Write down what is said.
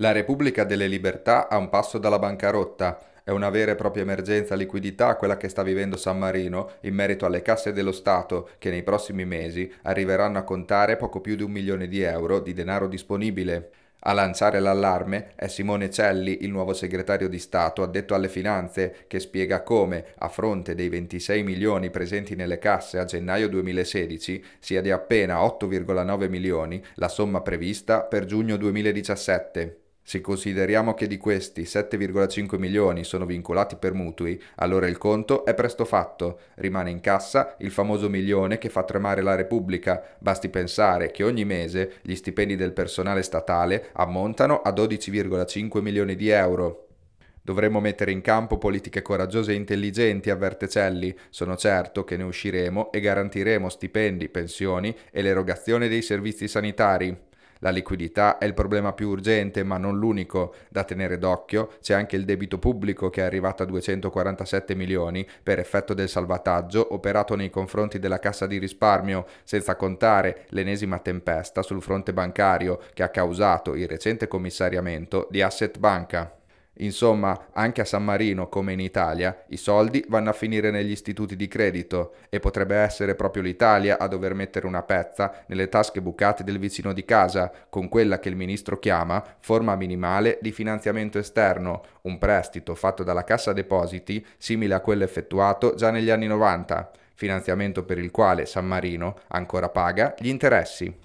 La Repubblica delle Libertà ha un passo dalla bancarotta. È una vera e propria emergenza liquidità quella che sta vivendo San Marino in merito alle casse dello Stato che nei prossimi mesi arriveranno a contare poco più di un milione di euro di denaro disponibile. A lanciare l'allarme è Simone Celli, il nuovo segretario di Stato addetto alle finanze, che spiega come, a fronte dei 26 milioni presenti nelle casse a gennaio 2016, sia di appena 8,9 milioni la somma prevista per giugno 2017. Se consideriamo che di questi 7,5 milioni sono vincolati per mutui, allora il conto è presto fatto. Rimane in cassa il famoso milione che fa tremare la Repubblica. Basti pensare che ogni mese gli stipendi del personale statale ammontano a 12,5 milioni di euro. Dovremmo mettere in campo politiche coraggiose e intelligenti, avverte Celli. Sono certo che ne usciremo e garantiremo stipendi, pensioni e l'erogazione dei servizi sanitari. La liquidità è il problema più urgente, ma non l'unico da tenere d'occhio. C'è anche il debito pubblico che è arrivato a 247 milioni per effetto del salvataggio operato nei confronti della Cassa di risparmio, senza contare l'ennesima tempesta sul fronte bancario che ha causato il recente commissariamento di Asset Banca. Insomma, anche a San Marino, come in Italia, i soldi vanno a finire negli istituti di credito e potrebbe essere proprio l'Italia a dover mettere una pezza nelle tasche bucate del vicino di casa, con quella che il ministro chiama forma minimale di finanziamento esterno, un prestito fatto dalla Cassa Depositi simile a quello effettuato già negli anni 90, finanziamento per il quale San Marino ancora paga gli interessi.